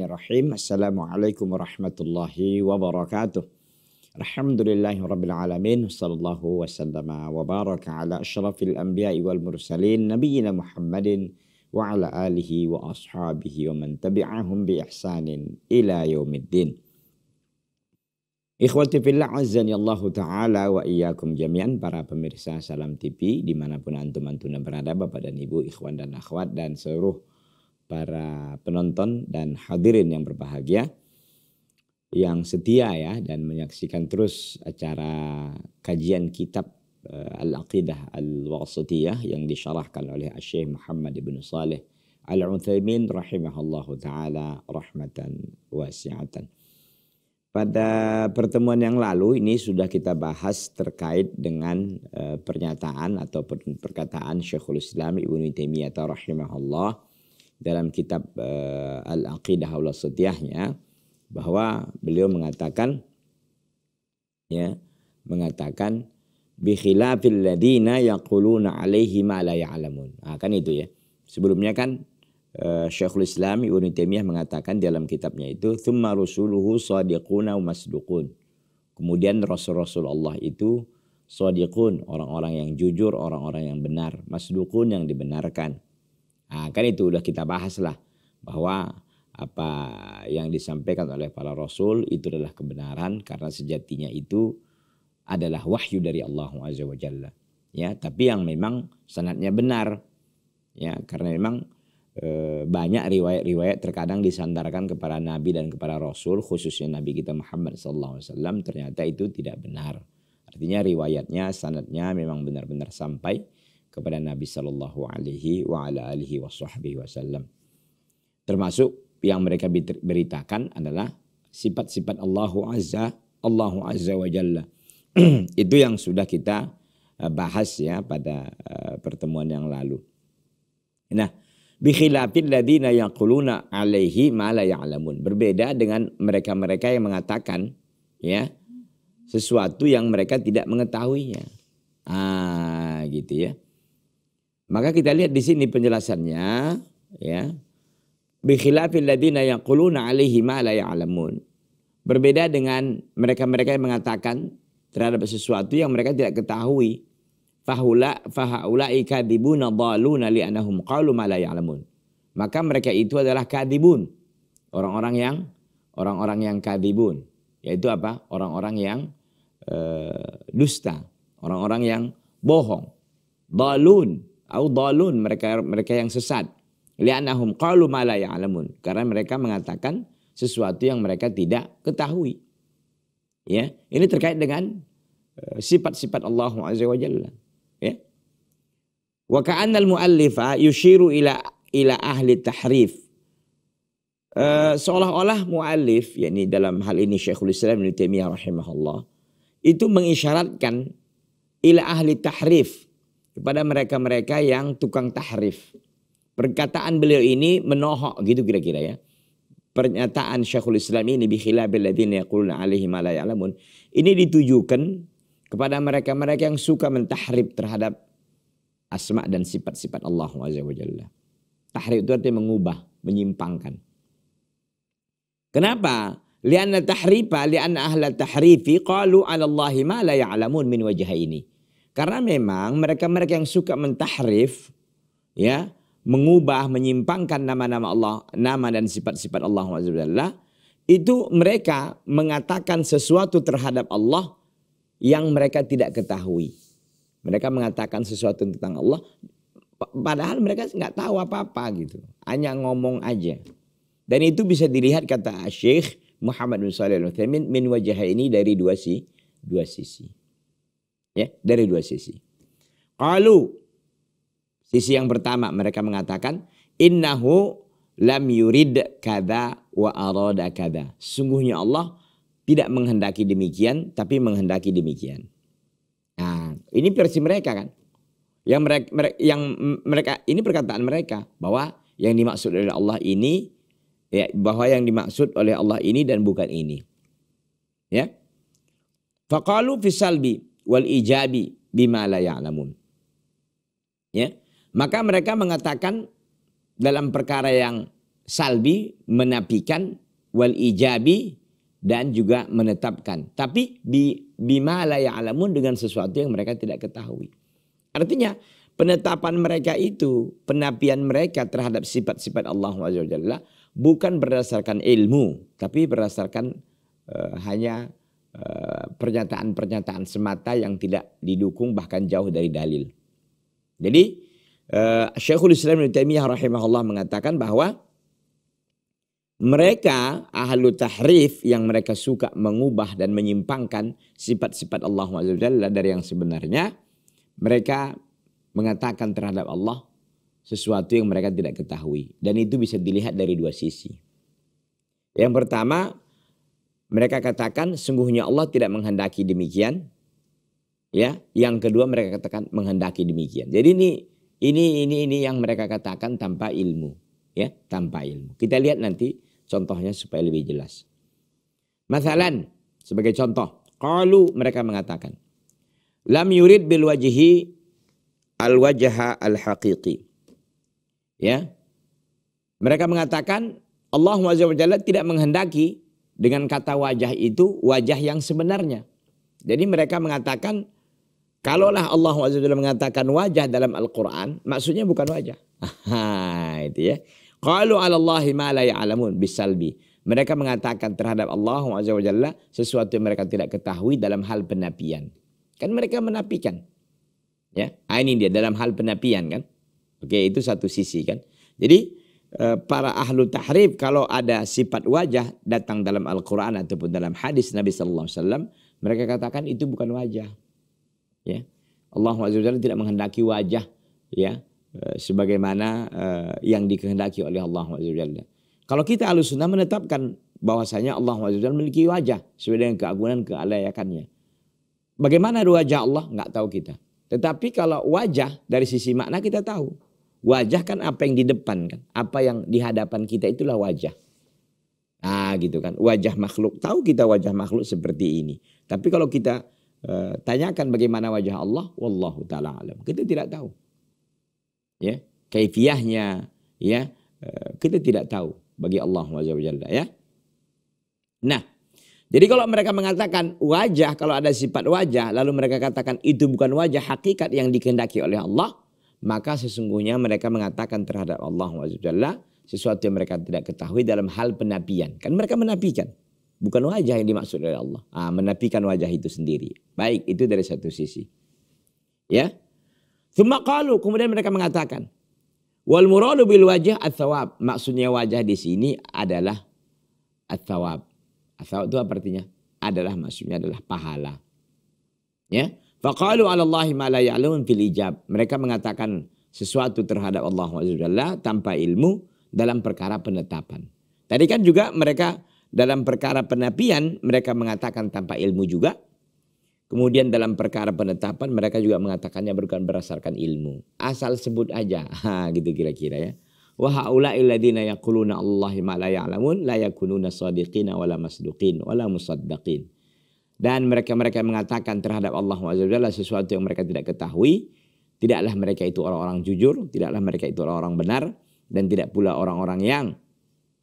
Bismillahirrahmanirrahim. Assalamualaikum warahmatullahi wabarakatuh. Alhamdulillahi rabbil alamin. Sallallahu wasallama wa baraka ala asyrafil anbiya'i wal mursalin. Nabiyina Muhammadin wa ala alihi wa ashabihi wa man tabi'ahum bi ihsanin ila yaumiddin. Ikhwati fillah azani Allah ta'ala wa iyyakum jami'an para pemirsa Salam TV dimanapun antum-antuna berada Bapak dan Ibu, ikhwan dan akhwat dan seluruh para penonton dan hadirin yang berbahagia yang setia ya dan menyaksikan terus acara kajian kitab uh, Al-Aqidah al wasatiyah yang disyarahkan oleh Syekh Muhammad Ibn Saleh Al-Utsaimin rahimahullahu taala rahmatan wasi'atan. Pada pertemuan yang lalu ini sudah kita bahas terkait dengan uh, pernyataan atau perkataan Syekhul Islam Ibnu Taimiyah rahimahullah dalam kitab uh, Al-Aqidah Allah Sutiyahnya bahwa beliau mengatakan ya mengatakan bi khilafil ladina yaquluna alaihi ma la ya'lamun. Ah kan itu ya. Sebelumnya kan uh, Syekhul Islam Ibnu Taimiyah mengatakan dalam kitabnya itu thumma rusuluhu shadiquna wa masduqun. Kemudian rasul-rasul Allah itu shadiqun, orang-orang yang jujur, orang-orang yang benar, masduqun yang dibenarkan. Nah, kan itu sudah kita bahaslah bahwa apa yang disampaikan oleh para rasul itu adalah kebenaran karena sejatinya itu adalah wahyu dari Allah Azza wa Jalla. Ya, tapi yang memang sanatnya benar. Ya, karena memang e, banyak riwayat-riwayat terkadang disandarkan kepada nabi dan kepada rasul khususnya nabi kita Muhammad SAW ternyata itu tidak benar. Artinya riwayatnya sanatnya memang benar-benar sampai kepada Nabi Shallallahu Alaihi wa ala alihi wasallam. Termasuk yang mereka beritakan adalah sifat-sifat Allahu Azza, Allahu Azza wa Jalla. Itu yang sudah kita eh, bahas ya pada eh, pertemuan yang lalu. Nah, bikhilafil ladina yaquluna alaihi ma la ya'lamun. Berbeda dengan mereka-mereka yang mengatakan ya sesuatu yang mereka tidak mengetahuinya. Ah, gitu ya. Maka kita lihat di sini penjelasannya ya. Bikhilafil ladina yaquluna alaihi ma la ya'lamun. Berbeda dengan mereka-mereka yang mengatakan terhadap sesuatu yang mereka tidak ketahui. Fahula fahaulai kadibuna dhaluna annahum qalu ma la ya'lamun. Maka mereka itu adalah kadibun. Orang-orang yang orang-orang yang kadibun, yaitu apa? Orang-orang yang uh, dusta, orang-orang yang bohong. Balun au dalun mereka mereka yang sesat li'annahum qalu ma la ya'lamun karena mereka mengatakan sesuatu yang mereka tidak ketahui ya ini terkait dengan eh, sifat-sifat Allah azza wa jalla ya wa ka'annal muallifa yushiru ila ila ahli tahrif Uh, seolah-olah mu'alif, yakni dalam hal ini Syekhul Islam Ibn Taimiyah rahimahullah, itu mengisyaratkan ila ahli tahrif, kepada mereka-mereka yang tukang tahrif. Perkataan beliau ini menohok gitu kira-kira ya. Pernyataan Syekhul Islam ini bikhilabil ladzina yaquluna alaihi ma la ya'lamun. Ini ditujukan kepada mereka-mereka yang suka mentahrif terhadap asma dan sifat-sifat Allah Azza wa Jalla. Tahrif itu artinya mengubah, menyimpangkan. Kenapa? Lianna tahrifa, lianna ahla tahrifi qalu ala Allahi ma la ya'lamun min wajah ini. Karena memang mereka-mereka yang suka mentahrif ya, mengubah, menyimpangkan nama-nama Allah, nama dan sifat-sifat Allah Subhanahu itu mereka mengatakan sesuatu terhadap Allah yang mereka tidak ketahui. Mereka mengatakan sesuatu tentang Allah padahal mereka nggak tahu apa-apa gitu. Hanya ngomong aja. Dan itu bisa dilihat kata Syekh Muhammad bin Salih al min wajah ini dari dua si dua sisi. Ya, dari dua sisi. Kalau sisi yang pertama mereka mengatakan innahu lam yurid kada wa arada kada. Sungguhnya Allah tidak menghendaki demikian tapi menghendaki demikian. Nah, ini versi mereka kan. Yang mereka, yang mereka ini perkataan mereka bahwa yang dimaksud oleh Allah ini ya bahwa yang dimaksud oleh Allah ini dan bukan ini. Ya. Faqalu fisalbi wal ijabi bima la ya'lamun. Ya. Maka mereka mengatakan dalam perkara yang salbi menapikan wal ijabi dan juga menetapkan. Tapi bi, bima la ya'lamun dengan sesuatu yang mereka tidak ketahui. Artinya penetapan mereka itu, penapian mereka terhadap sifat-sifat Allah Azza bukan berdasarkan ilmu, tapi berdasarkan eh, hanya Eh, pernyataan-pernyataan semata yang tidak didukung bahkan jauh dari dalil. Jadi uh, Syekhul Islam Ibn Taimiyah rahimahullah mengatakan bahwa mereka ahlu tahrif yang mereka suka mengubah dan menyimpangkan sifat-sifat Allah Azza dari yang sebenarnya mereka mengatakan terhadap Allah sesuatu yang mereka tidak ketahui dan itu bisa dilihat dari dua sisi. Yang pertama, mereka katakan sungguhnya Allah tidak menghendaki demikian. Ya, yang kedua mereka katakan menghendaki demikian. Jadi ini ini ini ini yang mereka katakan tanpa ilmu, ya, tanpa ilmu. Kita lihat nanti contohnya supaya lebih jelas. Masalan sebagai contoh, kalau mereka mengatakan lam yurid bil wajhi al wajha al haqiqi. Ya. Mereka mengatakan Allah Subhanahu wa tidak menghendaki dengan kata wajah itu wajah yang sebenarnya. Jadi mereka mengatakan kalaulah Allah SWT mengatakan wajah dalam Al-Quran maksudnya bukan wajah. itu ya. Kalau Allah ma la ya'lamun bisalbi. Mereka mengatakan terhadap Allah SWT sesuatu yang mereka tidak ketahui dalam hal penapian. Kan mereka menapikan. Ya, ah, ini dia dalam hal penapian kan. Oke, itu satu sisi kan. Jadi Eh, para ahlu tahrif kalau ada sifat wajah datang dalam Al-Quran ataupun dalam hadis Nabi SAW, mereka katakan itu bukan wajah ya Allah SWT tidak menghendaki wajah ya eh, sebagaimana uh, yang dikehendaki oleh Allah SWT. kalau kita ahlu sunnah menetapkan bahwasanya Allah SWT memiliki wajah sesuai dengan keagungan kealayakannya bagaimana wajah Allah nggak tahu kita tetapi kalau wajah dari sisi makna kita tahu Wajah kan apa yang di depan kan. Apa yang di hadapan kita itulah wajah. Ah gitu kan. Wajah makhluk. Tahu kita wajah makhluk seperti ini. Tapi kalau kita e, tanyakan bagaimana wajah Allah. Wallahu ta'ala alam. Kita tidak tahu. Ya. Kaifiahnya. Ya. e, kita tidak tahu. Bagi Allah wajah ya. Nah. Jadi kalau mereka mengatakan wajah. Kalau ada sifat wajah. Lalu mereka katakan itu bukan wajah hakikat yang dikehendaki oleh Allah maka sesungguhnya mereka mengatakan terhadap Allah Subhanahu sesuatu yang mereka tidak ketahui dalam hal penapian Kan mereka menapikan Bukan wajah yang dimaksud oleh Allah. Ah, menabikan wajah itu sendiri. Baik, itu dari satu sisi. Ya. Thumma qalu, kemudian mereka mengatakan. Wal muradu bil wajah at-thawab. Maksudnya wajah di sini adalah at-thawab. At-thawab itu apa artinya? Adalah maksudnya adalah pahala. Ya. Faqalu ala Allahi ma la ya'lamun fil ijab. Mereka mengatakan sesuatu terhadap Allah Azza tanpa ilmu dalam perkara penetapan. Tadi kan juga mereka dalam perkara penapian mereka mengatakan tanpa ilmu juga. Kemudian dalam perkara penetapan mereka juga mengatakannya bukan berdasarkan ilmu. Asal sebut aja. Ha, gitu kira-kira ya. Wa haula'il ladina yaquluna Allahi ma la ya'lamun la yakununa sadiqina wala masduqin wala musaddaqin dan mereka-mereka mengatakan terhadap Allah adalah sesuatu yang mereka tidak ketahui, tidaklah mereka itu orang-orang jujur, tidaklah mereka itu orang-orang benar dan tidak pula orang-orang yang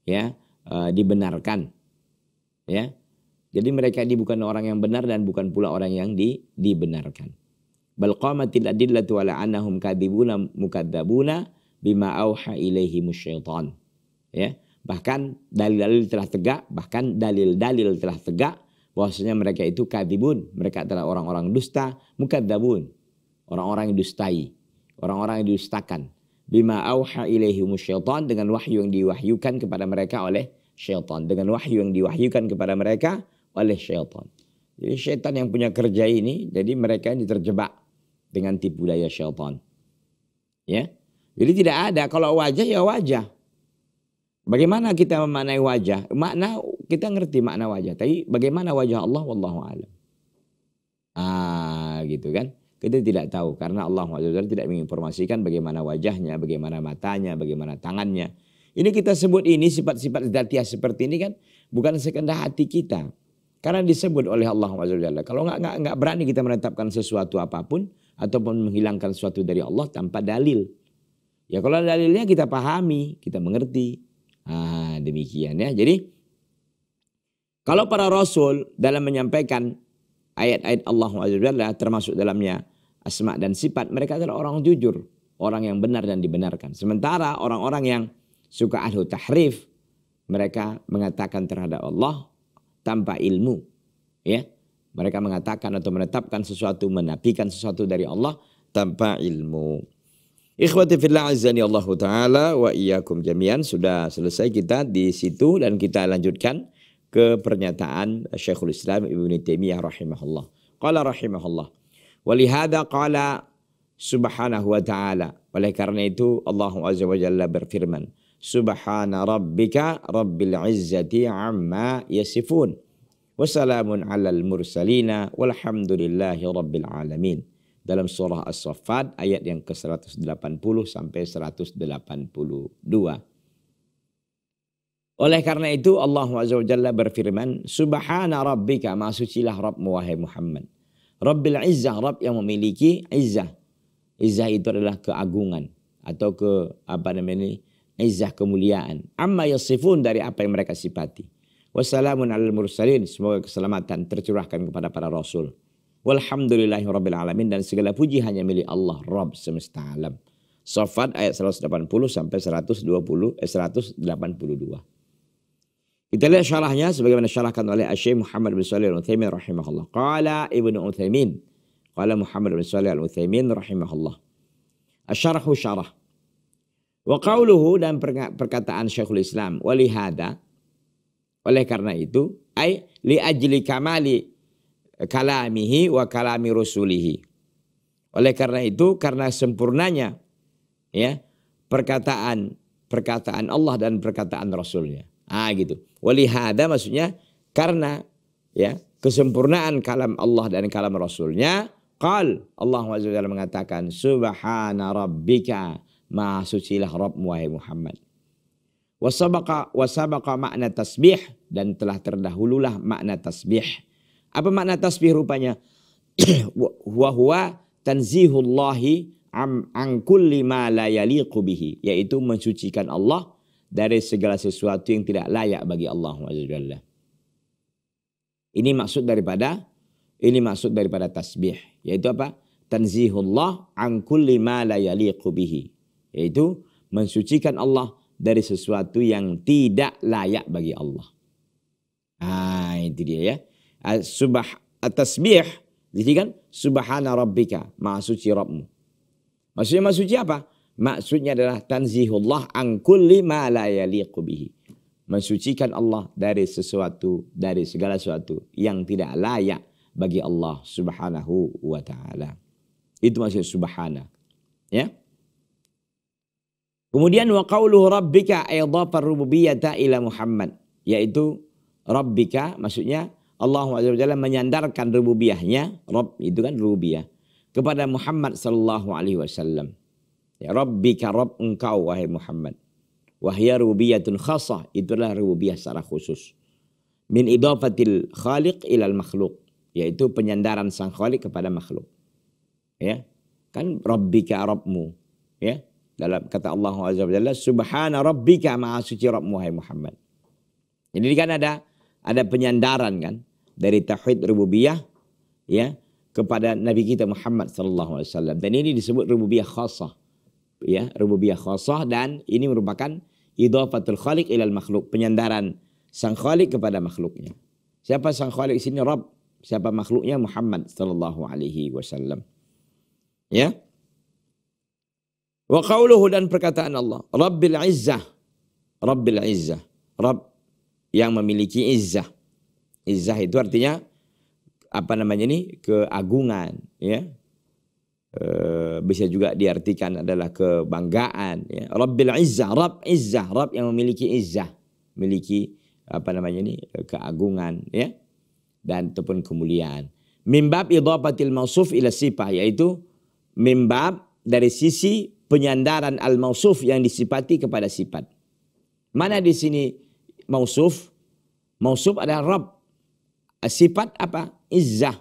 ya eh, dibenarkan. Ya. Jadi mereka ini bukan orang yang benar dan bukan pula orang yang di, dibenarkan. adillatu ala annahum kadibuna bima auha ilaihi Ya. Bahkan dalil-dalil telah tegak, bahkan dalil-dalil telah tegak bahwasanya mereka itu kadibun, mereka adalah orang-orang dusta, mukadabun, orang-orang yang dustai, orang-orang yang didustakan. Bima auha ilaihi musyaitan dengan wahyu yang diwahyukan kepada mereka oleh syaitan, dengan wahyu yang diwahyukan kepada mereka oleh syaitan. Jadi syaitan yang punya kerja ini, jadi mereka yang terjebak dengan tipu daya syaitan. Ya. Jadi tidak ada kalau wajah ya wajah. Bagaimana kita memaknai wajah? Makna kita ngerti makna wajah, tapi bagaimana wajah Allah wallahu alam. Ah, gitu kan. Kita tidak tahu karena Allah SWT tidak menginformasikan bagaimana wajahnya, bagaimana matanya, bagaimana tangannya. Ini kita sebut ini sifat-sifat zatiah seperti ini kan bukan sekedar hati kita. Karena disebut oleh Allah SWT. Kalau nggak nggak berani kita menetapkan sesuatu apapun ataupun menghilangkan sesuatu dari Allah tanpa dalil. Ya kalau dalilnya kita pahami, kita mengerti. Ah, demikian ya. Jadi kalau para rasul dalam menyampaikan ayat-ayat Allah Azza termasuk dalamnya asma dan sifat, mereka adalah orang jujur, orang yang benar dan dibenarkan. Sementara orang-orang yang suka ahlu tahrif, mereka mengatakan terhadap Allah tanpa ilmu, ya. Mereka mengatakan atau menetapkan sesuatu, menafikan sesuatu dari Allah tanpa ilmu. Ikhwati fillah azani Allah taala wa iyyakum jami'an sudah selesai kita di situ dan kita lanjutkan ke pernyataan Syekhul Islam Ibnu Taimiyah rahimahullah. Qala rahimahullah. Walihada qala subhanahu wa ta'ala. Oleh karena itu Allah Azza wa Jalla berfirman. Subhana rabbika rabbil izzati amma yasifun. Wassalamun alal mursalina walhamdulillahi rabbil alamin. Dalam surah As-Saffat ayat yang ke-180 sampai 182. Oleh karena itu Allah Azza berfirman, Subhana Rabbika, masucilah Rabbmu wahai Muhammad. Rabbil Izzah, Rabb yang memiliki Izzah. Izzah itu adalah keagungan atau ke apa namanya ini, Izzah kemuliaan. Amma yasifun dari apa yang mereka sifati. Wassalamun alal mursalin. Semoga keselamatan tercurahkan kepada para rasul. Walhamdulillahi rabbil alamin. Dan segala puji hanya milik Allah, Rabb semesta alam. Sofat ayat 180 sampai 120, eh, 182. Kita lihat syarahnya sebagaimana syarahkan oleh Asy Muhammad bin Shalih Al-Utsaimin rahimahullah. Qala Ibnu Utsaimin. Qala Muhammad bin Shalih Al-Utsaimin rahimahullah. asy syarah. Wa qauluhu dan perkataan Syekhul Islam walihada oleh karena itu ai li ajli kamali kalamihi wa kalami rusulihi. Oleh karena itu karena sempurnanya ya perkataan perkataan Allah dan perkataan Rasulnya. nya Ah gitu. Walihada maksudnya karena ya kesempurnaan kalam Allah dan kalam Rasulnya. Qal Allah SWT mengatakan Subhana Rabbika Maha sucilah Rabb wahai Muhammad. Wasabaka, wasabaka makna tasbih. Dan telah terdahululah makna tasbih. Apa makna tasbih rupanya? Huwa huwa tanzihullahi am, an kulli ma la yaliqu bihi. Yaitu mensucikan Allah dari segala sesuatu yang tidak layak bagi Allah Azza Ini maksud daripada ini maksud daripada tasbih yaitu apa? Tanzihullah an kulli ma la yaliqu bihi. Yaitu mensucikan Allah dari sesuatu yang tidak layak bagi Allah. Ah, itu dia ya. Subah tasbih jadi kan subhana rabbika, maha suci Rabbmu. Maksudnya maha suci apa? Maksudnya adalah tanzihullah an kulli ma la yaliqu bihi. Mensucikan Allah dari sesuatu, dari segala sesuatu yang tidak layak bagi Allah subhanahu wa ta'ala. Itu maksud subhana. Ya. Kemudian wa qawluhu rabbika aydhafa rububiyyata ila Muhammad. Yaitu rabbika maksudnya Allah Azza menyandarkan rububiyahnya, Rob itu kan rububiyah kepada Muhammad sallallahu alaihi wasallam. Ya, Rabbika karab engkau wahai Muhammad. Wahya rububiyatun khasah. Itulah rububiyah secara khusus. Min idafatil khaliq ilal makhluk. Yaitu penyandaran sang khaliq kepada makhluk. Ya. Kan Rabbika Rabbmu. Ya. Dalam kata Allah SWT. Subhana Rabbika maha suci Rabbmu wahai Muhammad. Jadi kan ada ada penyandaran kan dari tauhid rububiyah ya kepada Nabi kita Muhammad sallallahu alaihi wasallam. Dan ini disebut rububiyah khasah ya rububiyah khosoh dan ini merupakan idofatul khalik ilal makhluk penyandaran sang khalik kepada makhluknya siapa sang di sini Rob siapa makhluknya Muhammad sallallahu alaihi wasallam ya wa qauluhu dan perkataan Allah Rabbil Izzah Rabbil Izzah Rabb yang memiliki izzah izzah itu artinya apa namanya ini keagungan ya eh, Eh, bisa juga diartikan adalah kebanggaan ya. Rabbil Izzah, Rabb Izzah, Rabb yang memiliki izzah, memiliki apa namanya ini eh, keagungan ya dan ataupun kemuliaan. Mimbab idhafatil mausuf ila sifah yaitu mimbab dari sisi penyandaran al mausuf yang disipati kepada sifat. Mana di sini mausuf? Mausuf adalah Rabb. Sifat apa? Izzah.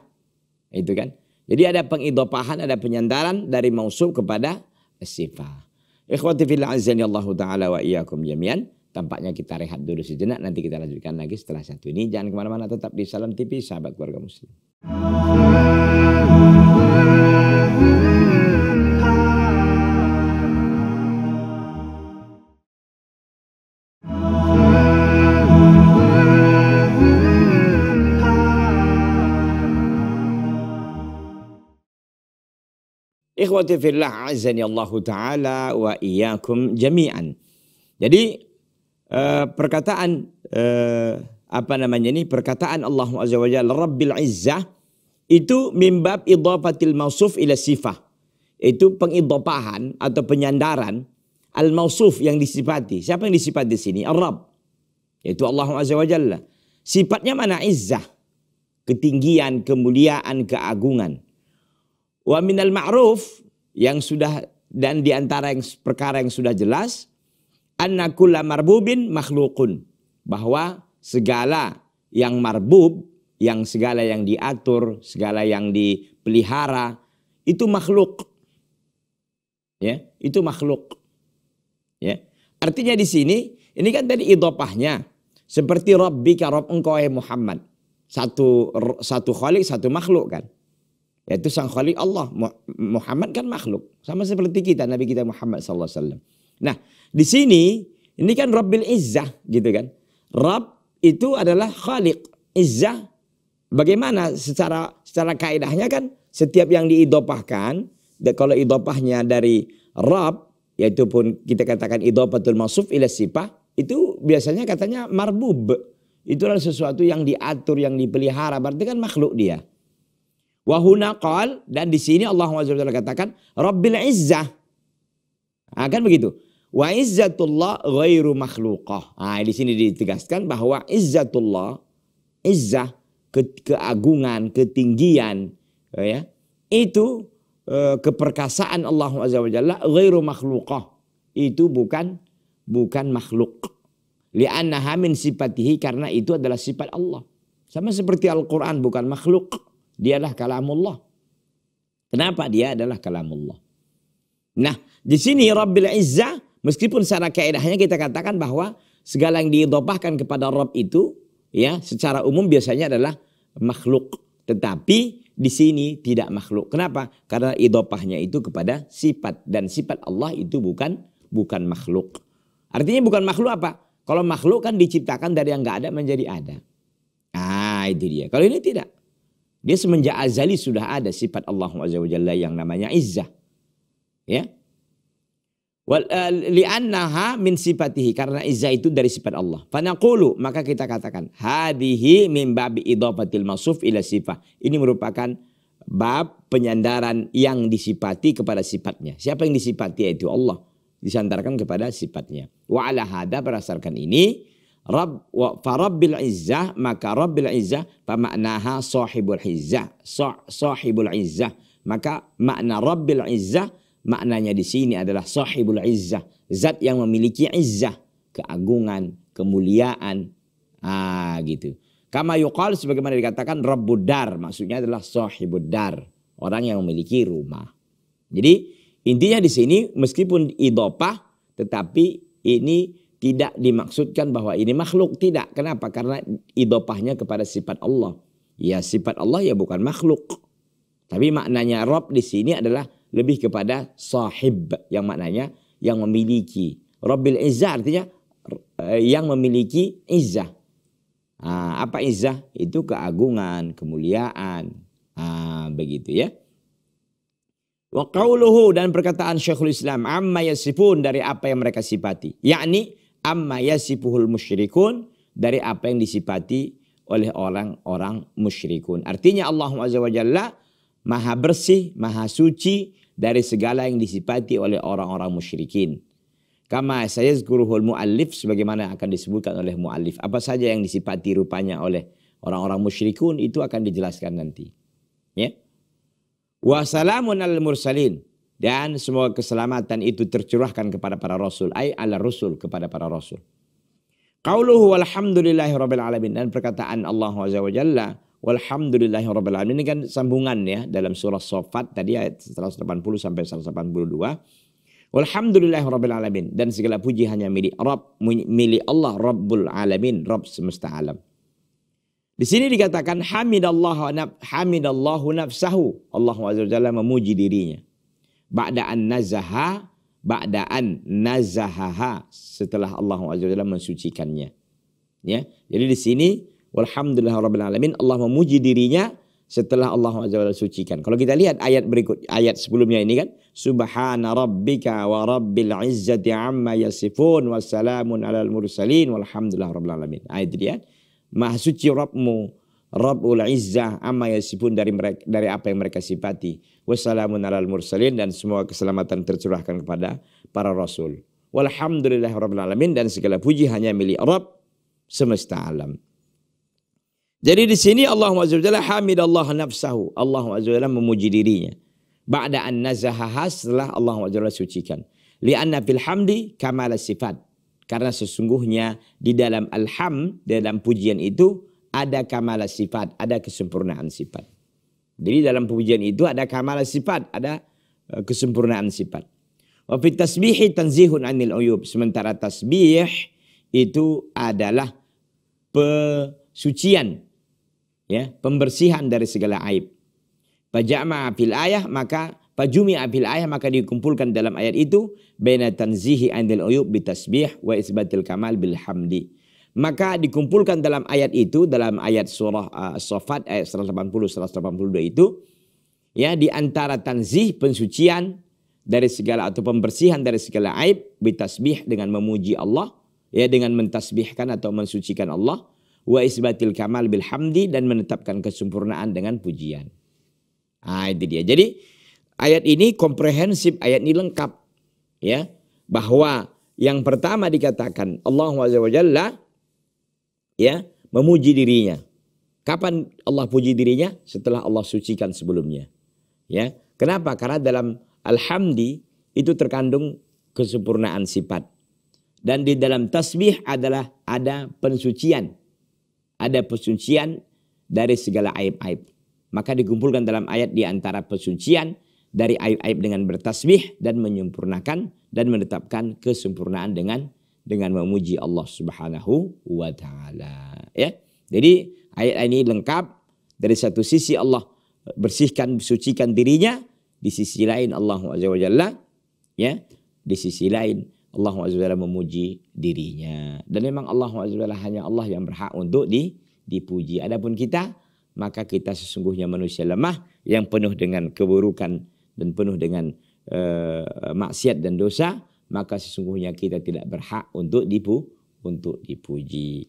Itu kan. Jadi ada pengidopahan, ada penyandaran dari mausul kepada sifat. Ikhwati fil azani ya Allah taala wa iyakum jami'an. Tampaknya kita rehat dulu sejenak, nanti kita lanjutkan lagi setelah satu ini. Jangan kemana-mana, tetap di Salam TV, sahabat keluarga muslim. Ikhwati fillah azani Allah taala wa iyyakum jami'an. Jadi eh, perkataan eh, apa namanya ini perkataan Allah Azza wa Jalla Rabbil Izzah itu mimbab idhafatil mausuf ila sifah. Itu pengidhafahan atau penyandaran al mausuf yang disifati. Siapa yang disifat di sini? Ar-Rabb. Yaitu Allah Azza wa Jalla. Sifatnya mana izzah? Ketinggian, kemuliaan, keagungan. Wa minal ma'ruf yang sudah dan di antara yang perkara yang sudah jelas anna kulla marbubin makhlukun bahwa segala yang marbub yang segala yang diatur segala yang dipelihara itu makhluk ya itu makhluk ya artinya di sini ini kan tadi idopahnya seperti Rabbika Rabb engkau ya Muhammad satu satu kholik satu makhluk kan yaitu sang khalik Allah. Muhammad kan makhluk. Sama seperti kita, Nabi kita Muhammad SAW. Nah, di sini ini kan Rabbil Izzah gitu kan. Rabb itu adalah khalik. Izzah bagaimana secara secara kaidahnya kan setiap yang diidopahkan kalau idopahnya dari Rabb yaitu pun kita katakan idopatul masuf ila sifah itu biasanya katanya marbub itu adalah sesuatu yang diatur yang dipelihara berarti kan makhluk dia Wahuna qal dan di sini Allah SWT katakan Rabbil Izzah. Nah, begitu. Wa izzatullah ghairu makhluqah. Nah, di sini ditegaskan bahwa izzatullah izzah ke, keagungan, ketinggian ya. Itu e keperkasaan Allah SWT ghairu makhluqah. Itu bukan bukan makhluk. Li'annaha min sifatihi karena itu adalah sifat Allah. Sama seperti Al-Qur'an bukan makhluk dialah kalamullah. Kenapa dia adalah kalamullah? Nah, di sini Rabbil Izzah meskipun secara kaidahnya kita katakan bahwa segala yang diidopahkan kepada Rabb itu ya secara umum biasanya adalah makhluk. Tetapi di sini tidak makhluk. Kenapa? Karena idopahnya itu kepada sifat dan sifat Allah itu bukan bukan makhluk. Artinya bukan makhluk apa? Kalau makhluk kan diciptakan dari yang nggak ada menjadi ada. Ah itu dia. Kalau ini tidak. Dia semenjak azali sudah ada sifat Allah Azza wa Jalla yang namanya izzah. Ya. Wal eh, li'annaha min sifatihi karena izzah itu dari sifat Allah. Fanaqulu maka kita katakan hadhihi min babi idafatil masuf ila sifah. Ini merupakan bab penyandaran yang disifati kepada sifatnya. Siapa yang disifati yaitu Allah disandarkan kepada sifatnya. Wa ala hada berdasarkan ini Rab, wa farabbil izzah maka rabbil izzah maknaha sahibul izzah so, sahibul izzah maka makna rabbil izzah maknanya di sini adalah sahibul izzah zat yang memiliki izzah keagungan kemuliaan ah gitu kama yuqal sebagaimana dikatakan rabbud dar maksudnya adalah sahibud dar orang yang memiliki rumah jadi intinya di sini meskipun idopah tetapi ini tidak dimaksudkan bahwa ini makhluk tidak. Kenapa? Karena idopahnya kepada sifat Allah. Ya sifat Allah ya bukan makhluk. Tapi maknanya Rob di sini adalah lebih kepada sahib yang maknanya yang memiliki. Robbil Izzah artinya eh, yang memiliki izah apa izah Itu keagungan, kemuliaan. begitu ya. Wa dan perkataan Syekhul Islam amma yasifun dari apa yang mereka sifati. Yakni amma yasifuhul musyrikun dari apa yang disipati oleh orang-orang musyrikun. Artinya Allah Azza wa Jalla maha bersih, maha suci dari segala yang disipati oleh orang-orang musyrikin. Kama saya guruhul mu'allif sebagaimana akan disebutkan oleh mu'allif. Apa saja yang disipati rupanya oleh orang-orang musyrikun itu akan dijelaskan nanti. Ya. Wa salamun al mursalin dan semua keselamatan itu tercurahkan kepada para rasul ai ala rasul kepada para rasul qauluhu walhamdulillahi rabbil alamin dan perkataan Allah azza wa jalla walhamdulillahi rabbil alamin ini kan sambungan ya dalam surah Sofat tadi ayat 180 sampai 182 walhamdulillahi rabbil alamin dan segala puji hanya milik Rabb milik Allah Rabbul alamin Rabb semesta alam di sini dikatakan hamidallahu naf hamidallahu nafsahu Allah azza wa jalla memuji dirinya ba'da'an nazaha ba'da'an Nazaha setelah Allah SWT mensucikannya ya jadi di sini walhamdulillah rabbil alamin Allah memuji dirinya setelah Allah SWT sucikan kalau kita lihat ayat berikut ayat sebelumnya ini kan subhana rabbika wa rabbil izzati amma yasifun wassalamun alal mursalin walhamdulillah rabbil alamin ayat dia maha suci rabbmu Rabbul Izzah amma yasifun dari mereka, dari apa yang mereka sifati. Wassalamun alal mursalin dan semua keselamatan tercurahkan kepada para rasul. Walhamdulillah rabbil alamin dan segala puji hanya milik Rabb semesta alam. Jadi di sini Allah Azza Hamid Allah nafsahu. Allah Azza memuji dirinya. Ba'da an nazahaha setelah Allah Azza sucikan. Lianna fil hamdi kamal sifat. Karena sesungguhnya di dalam alham, dalam pujian itu ada kamala sifat, ada kesempurnaan sifat. Jadi dalam pujian itu ada kamala sifat, ada eh, kesempurnaan sifat. Wa fit tasbihi tanzihun anil uyub. Sementara tasbih itu adalah pesucian ya, pembersihan dari segala aib. Pajama fil ayah maka pajumi abil ayah maka dikumpulkan dalam ayat itu baina tanzihi anil uyub bitasbih wa isbatil kamal bil hamdi. Maka dikumpulkan dalam ayat itu dalam ayat surah uh, Sofat ayat 180 182 itu ya di antara tanzih pensucian dari segala atau pembersihan dari segala aib bitasbih dengan memuji Allah ya dengan mentasbihkan atau mensucikan Allah wa isbatil kamal bil hamdi dan menetapkan kesempurnaan dengan pujian. Ah itu dia. Jadi ayat ini komprehensif, ayat ini lengkap ya bahwa yang pertama dikatakan Allah Azza wa ya memuji dirinya. Kapan Allah puji dirinya? Setelah Allah sucikan sebelumnya. Ya. Kenapa? Karena dalam alhamdi itu terkandung kesempurnaan sifat. Dan di dalam tasbih adalah ada pensucian. Ada pensucian dari segala aib-aib. Maka dikumpulkan dalam ayat di antara pensucian dari aib-aib dengan bertasbih dan menyempurnakan dan menetapkan kesempurnaan dengan dengan memuji Allah Subhanahu wa taala ya jadi ayat ini lengkap dari satu sisi Allah bersihkan sucikan dirinya di sisi lain Allah azza wajalla ya di sisi lain Allah azza wajalla memuji dirinya dan memang Allah azza wajalla hanya Allah yang berhak untuk di dipuji adapun kita maka kita sesungguhnya manusia lemah yang penuh dengan keburukan dan penuh dengan uh, maksiat dan dosa maka sesungguhnya kita tidak berhak untuk dipu untuk dipuji.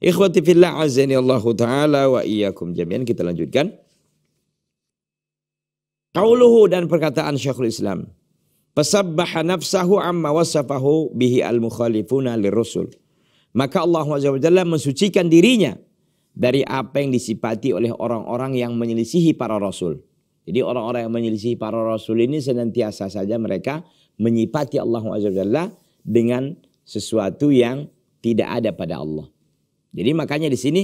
Ikhwati fillah azani Allah taala wa iyyakum jami'an kita lanjutkan. Qauluhu dan perkataan Syekhul Islam. Fasabbaha nafsahu amma wasafahu bihi al-mukhalifuna lirusul. Maka Allah Jalla mensucikan dirinya dari apa yang disipati oleh orang-orang yang menyelisihi para rasul. Jadi orang-orang yang menyelisihi para rasul ini senantiasa saja mereka Menyipati Allah Azza dengan sesuatu yang tidak ada pada Allah. Jadi makanya di sini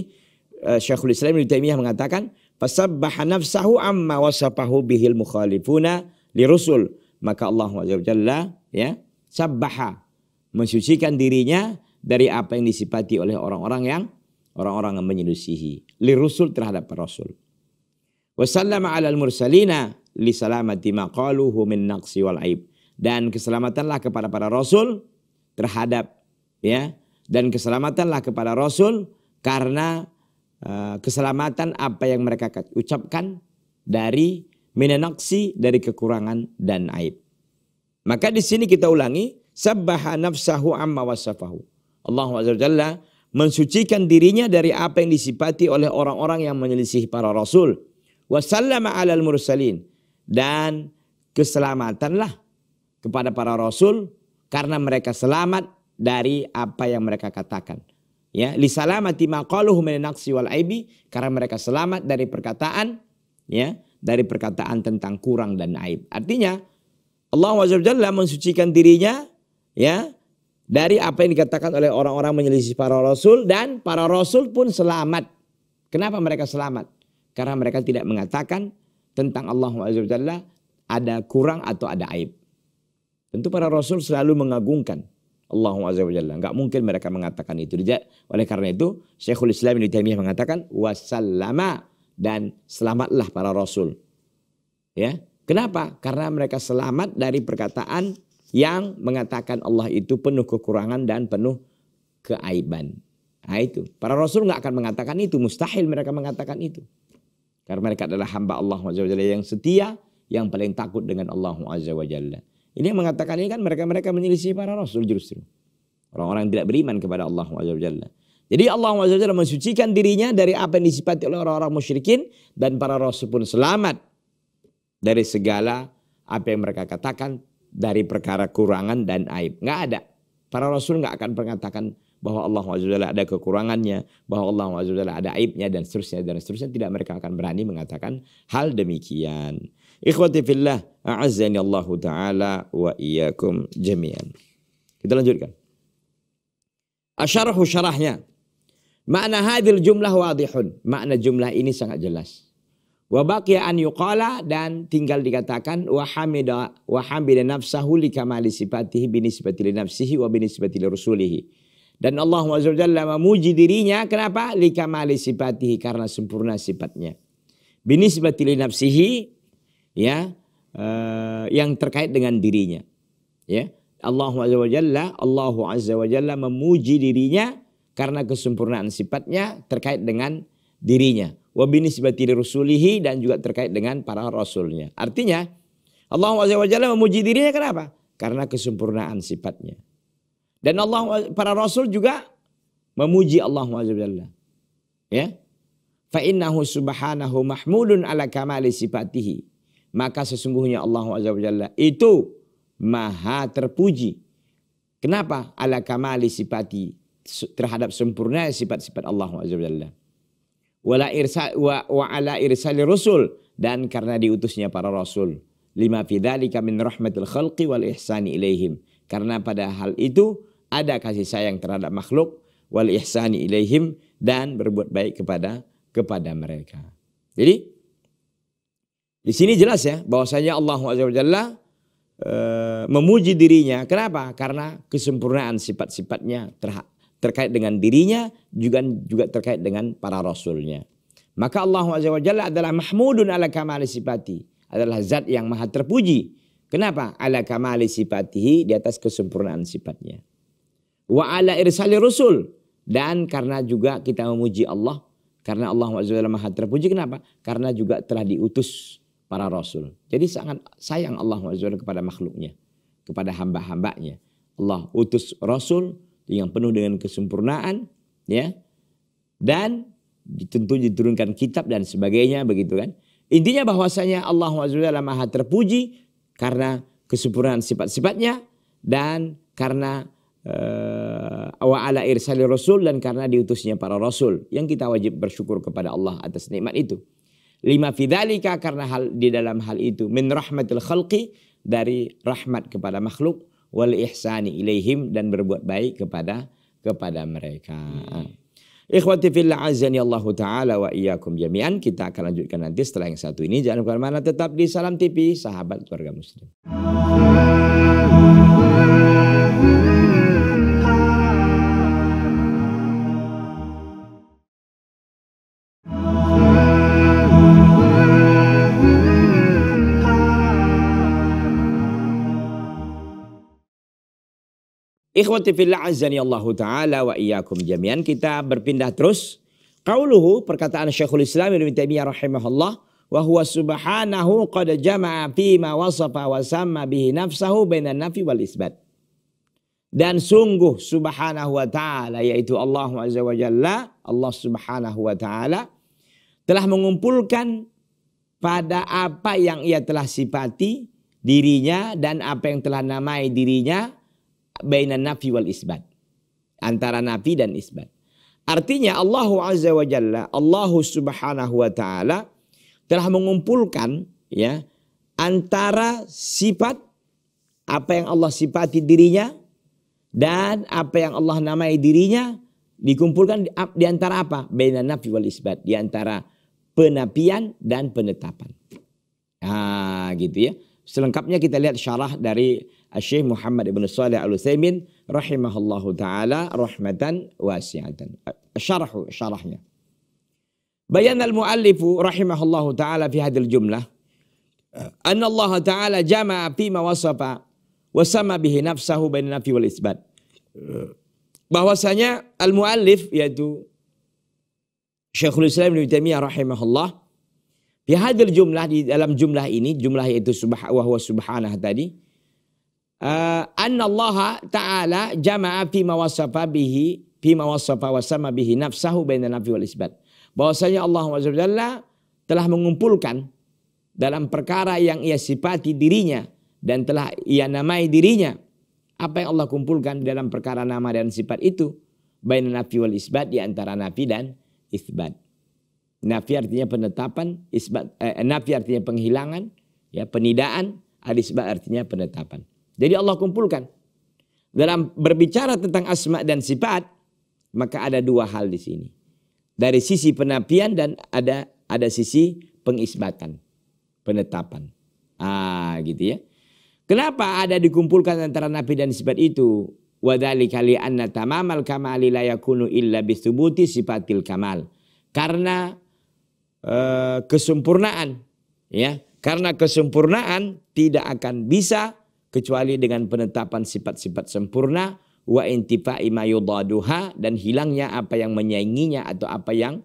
eh, Syekhul Islam Ibnu Taimiyah mengatakan fasabbaha nafsahu amma wasafahu bihil mukhalifuna lirusul maka Allah Azza ya sabbaha mensucikan dirinya dari apa yang disifati oleh orang-orang yang orang-orang yang menyelusihi lirusul terhadap rasul. Wasallama alal mursalina li salamati maqaluhu min naqsi wal aib dan keselamatanlah kepada para rasul terhadap ya dan keselamatanlah kepada rasul karena uh, keselamatan apa yang mereka ucapkan dari minanaksi dari kekurangan dan aib. Maka di sini kita ulangi sabbaha nafsahu amma wasafahu. Allah Jalla mensucikan dirinya dari apa yang disipati oleh orang-orang yang menyelisih para rasul. Wasallama alal mursalin dan keselamatanlah kepada para rasul karena mereka selamat dari apa yang mereka katakan. Ya, li salamati maqaluhu min wal aibi karena mereka selamat dari perkataan ya, dari perkataan tentang kurang dan aib. Artinya Allah Jalla mensucikan dirinya ya dari apa yang dikatakan oleh orang-orang menyelisih para rasul dan para rasul pun selamat. Kenapa mereka selamat? Karena mereka tidak mengatakan tentang Allah Jalla ada kurang atau ada aib. Tentu para rasul selalu mengagungkan Allah Azza wa Jalla. Enggak mungkin mereka mengatakan itu. Oleh karena itu, Syekhul Islam Ibnu Taimiyah mengatakan wasallama dan selamatlah para rasul. Ya. Kenapa? Karena mereka selamat dari perkataan yang mengatakan Allah itu penuh kekurangan dan penuh keaiban. Nah itu. Para rasul nggak akan mengatakan itu. Mustahil mereka mengatakan itu. Karena mereka adalah hamba Allah Azza wa Jalla yang setia, yang paling takut dengan Allah Azza wa Jalla. Ini yang mengatakan ini kan mereka-mereka menyelisih para rasul justru. Orang-orang tidak beriman kepada Allah Jalla. Jadi Allah Jalla mensucikan dirinya dari apa yang disifati oleh orang-orang musyrikin dan para rasul pun selamat dari segala apa yang mereka katakan dari perkara kurangan dan aib. Nggak ada. Para rasul nggak akan mengatakan bahwa Allah Jalla ada kekurangannya, bahwa Allah Jalla ada aibnya dan seterusnya dan seterusnya tidak mereka akan berani mengatakan hal demikian. Ikhwati fillah, a'azzani Allah taala wa iyyakum jami'an. Kita lanjutkan. Asyarahu syarahnya. Makna hadil jumlah wadihun. Makna jumlah ini sangat jelas. Wa baqiya an yuqala dan tinggal dikatakan wa hamida wa hamida nafsahu li kamali sifatihi bi nisbati li nafsihi wa bi nisbati li rusulihi. Dan Allah SWT memuji dirinya kenapa? Li kamali sifatihi karena sempurna sifatnya. Bi nisbati li nafsihi ya uh, yang terkait dengan dirinya. Ya. Allah Azza wa Jalla, Allah Azza wa Jalla memuji dirinya karena kesempurnaan sifatnya terkait dengan dirinya. Wa binisbati rasulihi dan juga terkait dengan para rasulnya. Artinya Allah Azza wa Jalla memuji dirinya kenapa? Karena kesempurnaan sifatnya. Dan Allah para rasul juga memuji Allah Azza wa Jalla. Ya. Fa innahu subhanahu mahmudun ala kamali sifatihi maka sesungguhnya Allah Azza wa Jalla itu maha terpuji. Kenapa? Ala kamali sifati terhadap sempurna sifat-sifat Allah Azza wa Jalla. Wala irsa, wa, wa ala irsali rusul dan karena diutusnya para rasul. Lima fidali min rahmatil khalqi wal ihsani ilaihim. Karena pada hal itu ada kasih sayang terhadap makhluk wal ihsani ilaihim dan berbuat baik kepada kepada mereka. Jadi di sini jelas ya bahwasanya Allah Azza wa Jalla eh, memuji dirinya. Kenapa? Karena kesempurnaan sifat-sifatnya terkait dengan dirinya juga juga terkait dengan para rasulnya. Maka Allah Azza wa Jalla adalah mahmudun ala kamali sifati. Adalah zat yang maha terpuji. Kenapa? Ala kamali sifatihi di atas kesempurnaan sifatnya. Wa ala irsali rusul. Dan karena juga kita memuji Allah. Karena Allah Azza wa maha terpuji. Kenapa? Karena juga telah diutus para rasul. Jadi sangat sayang Allah SWT kepada makhluknya, kepada hamba-hambanya. Allah utus rasul yang penuh dengan kesempurnaan, ya, dan tentu diturunkan kitab dan sebagainya begitu kan. Intinya bahwasanya Allah SWT maha terpuji karena kesempurnaan sifat-sifatnya dan karena awal eh, wa ala irsali rasul dan karena diutusnya para rasul yang kita wajib bersyukur kepada Allah atas nikmat itu. Lima fidalika karena hal di dalam hal itu min rahmatil khalqi dari rahmat kepada makhluk wal ihsani ilaihim dan berbuat baik kepada kepada mereka. Hmm. Ikhwati fillah azani ya Allah taala wa iyyakum jami'an. Kita akan lanjutkan nanti setelah yang satu ini. Jangan kemana mana tetap di Salam TV, sahabat keluarga muslim. Ikhwati fillah azani Allah taala wa iyyakum jami'an. Kita berpindah terus qauluhu perkataan Syekhul Islam Ibnu Taimiyah rahimahullah wa huwa subhanahu qad jama'a fi ma wasafa wa samma bihi nafsahu bainan nafi wal isbat. Dan sungguh subhanahu wa ta'ala yaitu Allah azza wa jalla, Allah subhanahu wa ta'ala telah mengumpulkan pada apa yang ia telah sifati dirinya dan apa yang telah namai dirinya baina nafi wal isbat. Antara nafi dan isbat. Artinya Allah Azza wa Jalla, Allah Subhanahu wa taala telah mengumpulkan ya antara sifat apa yang Allah sifati dirinya dan apa yang Allah namai dirinya dikumpulkan di, antara apa? Baina nafi wal isbat, di antara penapian dan penetapan. Ah, gitu ya. Selengkapnya kita lihat syarah dari الشيخ محمد بن صالح الوثيمين رحمه الله تعالى رحمة واسعة شرح شرحنا بيّن المؤلف رحمه الله تعالى في هذه الجملة أن الله تعالى جمع فيما وصف وسمى به نفسه بين النفي والإثبات bahwasanya al muallif yaitu Syekhul Islam Ibnu Taimiyah rahimahullah di hadir jumlah di dalam jumlah ini jumlah yaitu subhanahu wa subhanahu tadi Eh, anna Allah taala jama'a fi mawasafa bihi fi mawasafa wasama bihi nafsahu baina nafi wal isbat. Bahwasanya Allah Subhanahu telah mengumpulkan dalam perkara yang ia sifati dirinya dan telah ia namai dirinya apa yang Allah kumpulkan dalam perkara nama dan sifat itu baina nafi wal isbat di antara nafi dan isbat. Nafi artinya penetapan, isbat eh, nafi artinya penghilangan, ya penidaan, al isbat artinya penetapan. Jadi Allah kumpulkan. Dalam berbicara tentang asma dan sifat, maka ada dua hal di sini. Dari sisi penafian dan ada ada sisi pengisbatan, penetapan. Ah, gitu ya. Kenapa ada dikumpulkan antara nabi dan sifat itu? Wadhalika anna tamamal kamali la yakunu illa bithubuti sifatil kamal. Karena uh, kesempurnaan ya, karena kesempurnaan tidak akan bisa kecuali dengan penetapan sifat-sifat sempurna wa intifa'i ma dan hilangnya apa yang menyainginya atau apa yang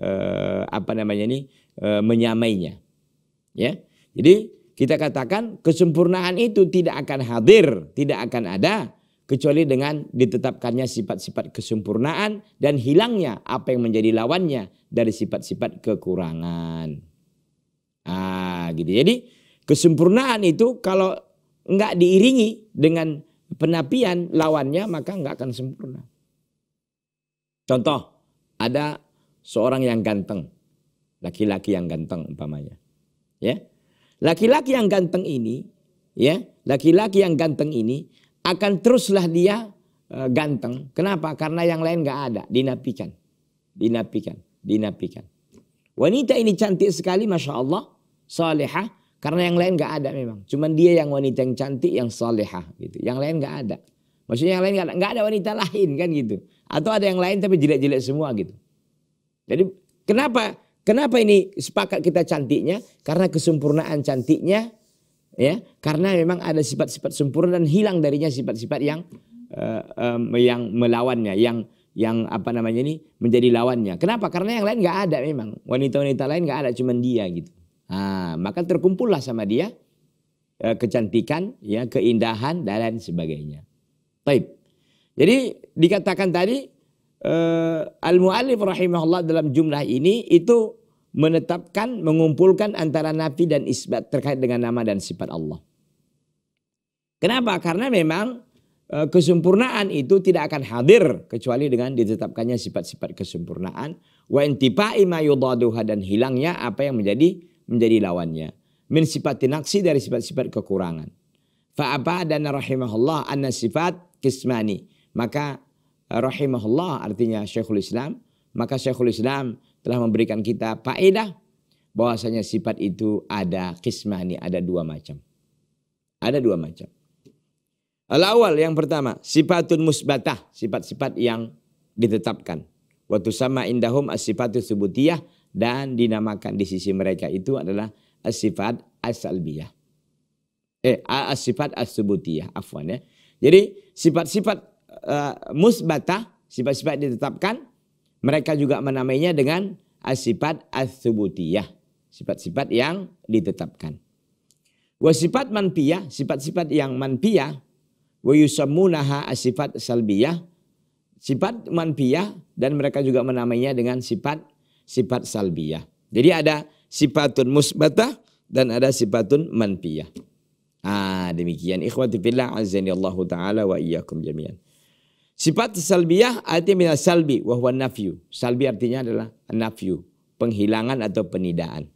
uh, apa namanya ini uh, menyamainya. Ya. Jadi kita katakan kesempurnaan itu tidak akan hadir, tidak akan ada kecuali dengan ditetapkannya sifat-sifat kesempurnaan dan hilangnya apa yang menjadi lawannya dari sifat-sifat kekurangan. Ah, gitu. Jadi kesempurnaan itu kalau nggak diiringi dengan penapian lawannya maka nggak akan sempurna. Contoh, ada seorang yang ganteng, laki-laki yang ganteng umpamanya. Ya. Laki-laki yang ganteng ini, ya, laki-laki yang ganteng ini akan teruslah dia e, ganteng. Kenapa? Karena yang lain nggak ada, dinapikan. Dinapikan, dinapikan. Wanita ini cantik sekali, masya Allah, salihah, karena yang lain gak ada memang. Cuman dia yang wanita yang cantik, yang solehah gitu. Yang lain gak ada. Maksudnya yang lain nggak ada, gak ada wanita lain kan gitu. Atau ada yang lain tapi jelek-jelek semua gitu. Jadi kenapa kenapa ini sepakat kita cantiknya? Karena kesempurnaan cantiknya ya. Karena memang ada sifat-sifat sempurna dan hilang darinya sifat-sifat yang uh, um, yang melawannya, yang yang apa namanya ini menjadi lawannya. Kenapa? Karena yang lain gak ada memang. Wanita-wanita lain gak ada, cuman dia gitu. Nah, maka terkumpullah sama dia e, kecantikan, ya, keindahan dan lain sebagainya. Baik. Jadi dikatakan tadi e, al-muallif rahimahullah dalam jumlah ini itu menetapkan mengumpulkan antara nafi dan isbat terkait dengan nama dan sifat Allah. Kenapa? Karena memang e, kesempurnaan itu tidak akan hadir kecuali dengan ditetapkannya sifat-sifat kesempurnaan wa intipa'i ma dan hilangnya apa yang menjadi menjadi lawannya. Min sifat naksi dari sifat-sifat kekurangan. dan rahimahullah anna sifat kismani. Maka eh, rahimahullah artinya Syekhul Islam. Maka Syekhul Islam telah memberikan kita faedah bahwasanya sifat itu ada kismani, ada dua macam. Ada dua macam. Al-awal yang pertama, sifatun musbatah, sifat-sifat yang ditetapkan. Waktu sama indahum as-sifatu subutiyah, dan dinamakan di sisi mereka itu adalah sifat asalbiyah. Eh, sifat asubutiyah, afwan ya. Jadi sifat-sifat uh, musbatah, sifat-sifat ditetapkan, mereka juga menamainya dengan asifat sifat as sifat-sifat yang ditetapkan. Wa sifat manpiyah, sifat-sifat yang manpiyah, wa yusamunaha asifat sifat salbiyah, sifat manpiyah, dan mereka juga menamainya dengan sifat sifat salbiyah. Jadi ada sifatun musbatah dan ada sifatun manfiyah. Ah demikian ikhwati fillah azani Allah taala wa iyyakum jami'an. Sifat salbiyah artinya min salbi wa huwa nafyu. Salbi artinya adalah nafyu, penghilangan atau penidaan.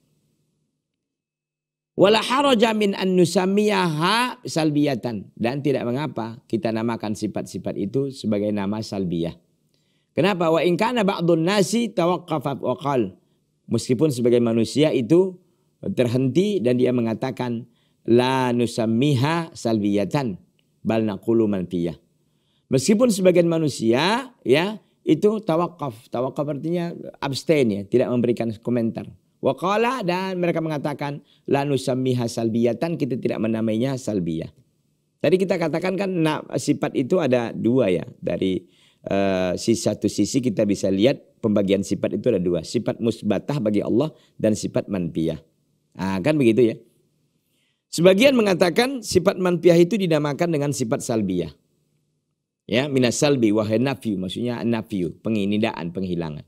Wala haraja min an nusammiyaha salbiyatan dan tidak mengapa kita namakan sifat-sifat itu sebagai nama salbiyah. Kenapa? Wa in kana ba'dun nasi tawaqqafa waqal. Meskipun sebagai manusia itu terhenti dan dia mengatakan la nusammiha salbiyatan bal naqulu manfiyah. Meskipun sebagian manusia ya itu tawakaf. Tawakaf artinya abstain ya, tidak memberikan komentar. Waqala dan mereka mengatakan la nusammiha salbiyatan kita tidak menamainya salbiyah. Tadi kita katakan kan nah, sifat itu ada dua ya dari uh, satu sisi kita bisa lihat pembagian sifat itu ada dua. Sifat musbatah bagi Allah dan sifat manfiyah. Nah, kan begitu ya. Sebagian mengatakan sifat manfiyah itu dinamakan dengan sifat salbiyah. Ya, minas salbi wahai nafiu, maksudnya nafiu, penginidaan, penghilangan.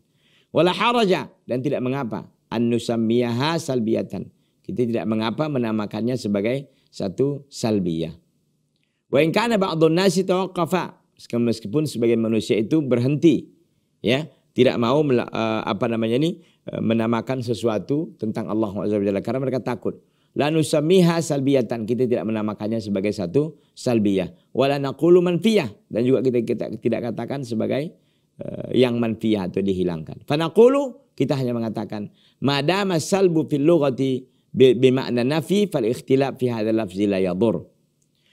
Wala haraja, dan tidak mengapa. An nusammiyaha salbiyatan. Kita tidak mengapa menamakannya sebagai satu salbiyah. Wa in kana ba'dun nasi tawaqqafa meskipun sebagian manusia itu berhenti ya tidak mau eh, apa namanya ini eh, menamakan sesuatu tentang Allah Subhanahu karena mereka takut. La nusamiha salbiyatan. Kita tidak menamakannya sebagai satu salbiyah. Wala naqulu manfiyah. Dan juga kita, kita tidak katakan sebagai uh, yang manfiyah atau dihilangkan. Fanaqulu kita hanya mengatakan madama salbu fil lughati bimakna nafi fal ikhtilaf fi hadzal lafzi la yadur.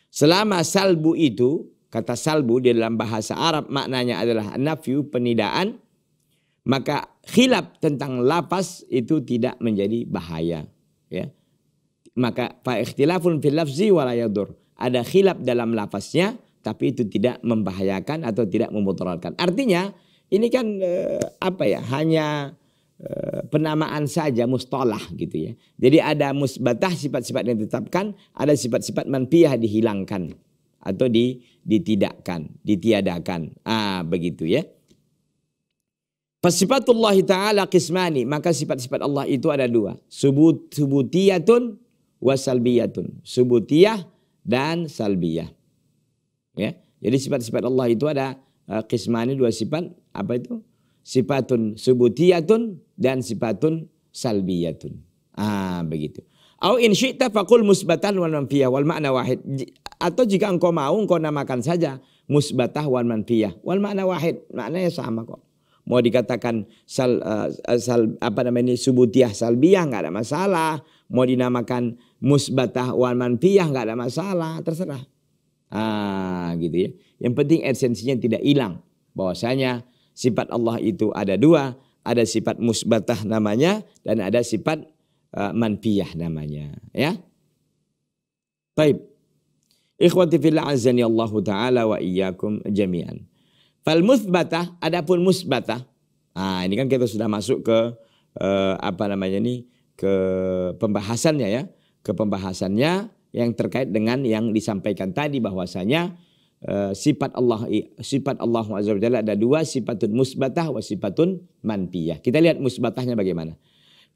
Selama salbu itu Kata salbu di dalam bahasa Arab maknanya adalah nafyu penidaan. Maka khilaf tentang lapas itu tidak menjadi bahaya. Ya. Maka fa ikhtilafun fil lafzi walayadur. Ada khilaf dalam lafaznya tapi itu tidak membahayakan atau tidak memudaratkan. Artinya ini kan eh, apa ya hanya eh, penamaan saja mustalah gitu ya. Jadi ada musbatah sifat-sifat yang ditetapkan, ada sifat-sifat manfiyah dihilangkan atau di ditidakkan, ditiadakan. Ah, begitu ya. Fasifatullah ta'ala kismani. Maka sifat-sifat Allah itu ada dua. Subut, subutiyatun wa salbiyatun. Subutiyah dan salbiyah. Ya. Jadi sifat-sifat Allah itu ada uh, eh, kismani dua sifat. Apa itu? Sifatun subutiyatun dan sifatun salbiyatun. Ah begitu. Au in syi'ta faqul musbatan wal manfiyah wal makna wahid. Atau jika engkau mau engkau namakan saja musbatah wal manfiyah. Wal makna wahid, maknanya sama kok. Mau dikatakan sal, uh, sal apa namanya subutiah salbiah nggak ada masalah. Mau dinamakan musbatah wal manfiyah nggak ada masalah, terserah. Ah, gitu ya. Yang penting esensinya tidak hilang. Bahwasanya sifat Allah itu ada dua, ada sifat musbatah namanya dan ada sifat uh, manfiyah namanya, ya. Baik. Ikhwati fillah azani ya Allah taala wa iyyakum jami'an. Fal musbatah adapun musbatah. Nah, ini kan kita sudah masuk ke eh, apa namanya nih ke pembahasannya ya, ke pembahasannya yang terkait dengan yang disampaikan tadi bahwasanya eh, sifat Allah sifat Allah Azza wajalla ada dua, sifatun musbatah wa sifatun manfiyah. Kita lihat musbatahnya bagaimana.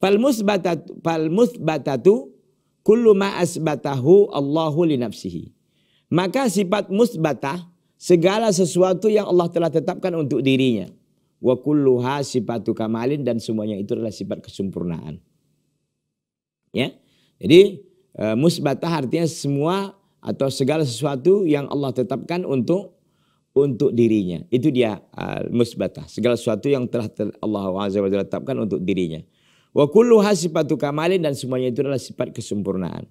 Fal musbatatu fal musbatatu kullu ma asbatahu Allahu li nafsihi maka sifat musbatah segala sesuatu yang Allah telah tetapkan untuk dirinya. Wa kulluha sifatu kamalin dan semuanya itu adalah sifat kesempurnaan. Ya. Jadi e, musbatah artinya semua atau segala sesuatu yang Allah tetapkan untuk untuk dirinya. Itu dia uh, musbatah. Segala sesuatu yang telah ter, Allah Azza wa Jalla tetapkan untuk dirinya. Wa kulluha sifatu kamalin dan semuanya itu adalah sifat kesempurnaan.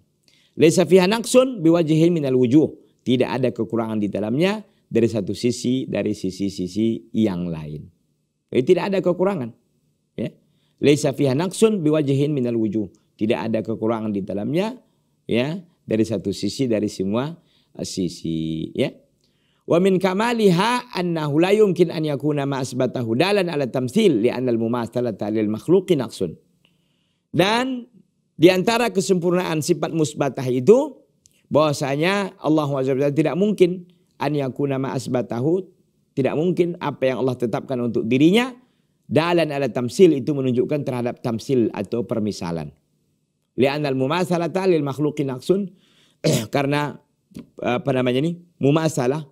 Laisa fiha naqsun biwajhin minal wujuh. Tidak ada kekurangan di dalamnya dari satu sisi, dari sisi-sisi yang lain. Jadi tidak ada kekurangan. Ya. Laisa fiha naqsun biwajhin minal wujuh. Tidak ada kekurangan di dalamnya ya dari satu sisi dari semua eh, sisi ya. Wa min kamaliha annahu la yumkin an yakuna ma asbathahu dalan ala tamtsil li anna al-mumatsalata lil makhluqi naqsun. Dan di antara kesempurnaan sifat musbatah itu bahwasanya Allah SWT tidak mungkin an yakuna ma asbatahu tidak mungkin apa yang Allah tetapkan untuk dirinya dalan ala tamsil itu menunjukkan terhadap tamsil atau permisalan. Li'anal mumasalata lil makhluqi naqsun karena apa namanya ini mumasalah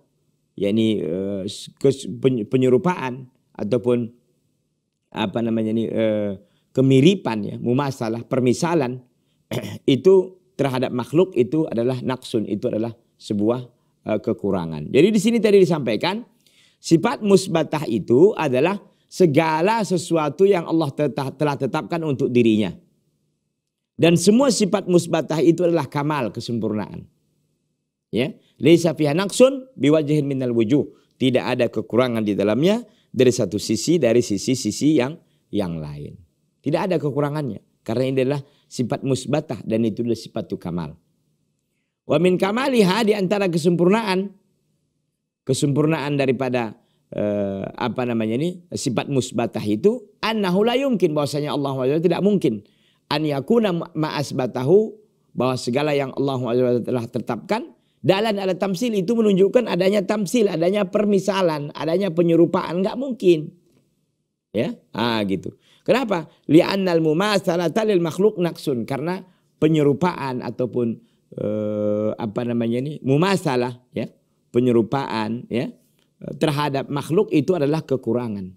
yakni eh, penyerupaan ataupun apa namanya ini eh, kemiripan ya mumasalah permisalan itu terhadap makhluk itu adalah naksun, itu adalah sebuah uh, kekurangan. Jadi di sini tadi disampaikan sifat musbatah itu adalah segala sesuatu yang Allah telah tetapkan untuk dirinya. Dan semua sifat musbatah itu adalah kamal, kesempurnaan. Ya, laisa fiha naqsun biwajhin minal wujuh. Tidak ada kekurangan di dalamnya dari satu sisi dari sisi-sisi yang yang lain. Tidak ada kekurangannya karena ini adalah sifat musbatah dan itu adalah sifat kamal. Wa min kamaliha di antara kesempurnaan kesempurnaan daripada eh, apa namanya ini sifat musbatah itu annahu la yumkin bahwasanya Allah SWT tidak mungkin an yakuna ma'asbatahu bahwa segala yang Allah SWT telah tetapkan dalam ada tamsil itu menunjukkan adanya tamsil, adanya permisalan, adanya penyerupaan, nggak mungkin. Ya, ah gitu. Kenapa? Li'annal mumasalata lil makhluk naksun. Karena penyerupaan ataupun eh, apa namanya ini mumasalah ya penyerupaan ya terhadap makhluk itu adalah kekurangan.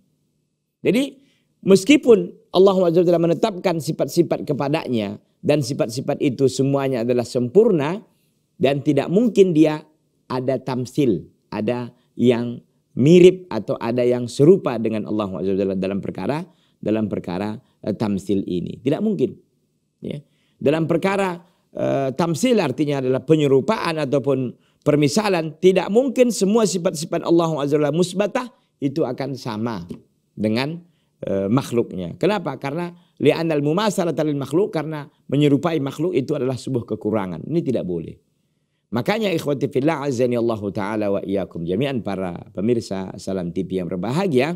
Jadi meskipun Allah SWT menetapkan sifat-sifat kepadanya dan sifat-sifat itu semuanya adalah sempurna dan tidak mungkin dia ada tamsil, ada yang mirip atau ada yang serupa dengan Allah SWT dalam perkara dalam perkara e, tamsil ini. Tidak mungkin. Ya. Dalam perkara e, tamsil artinya adalah penyerupaan ataupun permisalan. Tidak mungkin semua sifat-sifat Allah Azza musbatah itu akan sama dengan e, makhluknya. Kenapa? Karena li'anal mumasalah talil makhluk. Karena menyerupai makhluk itu adalah sebuah kekurangan. Ini tidak boleh. Makanya ikhwati fillah azani Allah taala wa iyyakum jami'an para pemirsa Salam TV yang berbahagia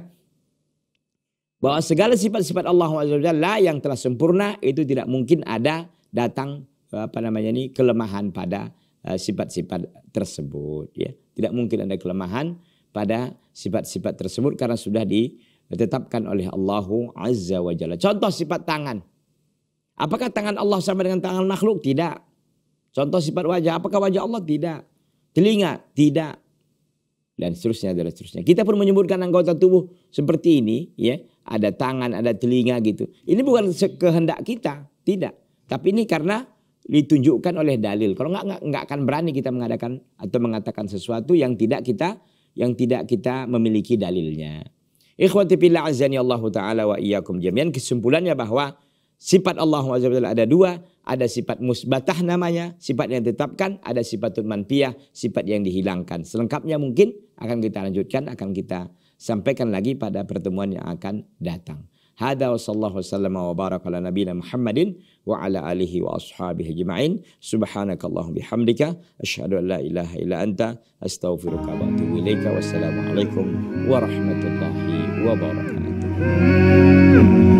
bahwa segala sifat-sifat Allah Subhanahu yang telah sempurna itu tidak mungkin ada datang apa namanya ini kelemahan pada eh, sifat-sifat tersebut ya. Tidak mungkin ada kelemahan pada sifat-sifat tersebut karena sudah ditetapkan oleh Allah Azza wa Jalla. Contoh sifat tangan. Apakah tangan Allah sama dengan tangan makhluk? Tidak. Contoh sifat wajah, apakah wajah Allah? Tidak. Telinga? Tidak dan seterusnya dan seterusnya. Kita pun menyebutkan anggota tubuh seperti ini ya ada tangan, ada telinga gitu. Ini bukan kehendak kita, tidak. Tapi ini karena ditunjukkan oleh dalil. Kalau nggak nggak akan berani kita mengadakan atau mengatakan sesuatu yang tidak kita yang tidak kita memiliki dalilnya. Ikhwati fillah azani Allah taala wa iyyakum jami'an kesimpulannya bahwa sifat Allah Subhanahu ada dua, ada sifat musbatah namanya, sifat yang ditetapkan, ada sifat manfiyah, sifat yang dihilangkan. Selengkapnya mungkin akan kita lanjutkan, akan kita sampaikan lagi pada pertemuan yang akan datang. Hada wa sallallahu wasallam wa baraka ala nabina Muhammadin wa ala alihi wa ashabihi ajma'in. Subhanakallahumma bihamdika asyhadu an la ilaha illa anta astaghfiruka wa atubu ilaika. Wassalamu alaikum warahmatullahi wabarakatuh.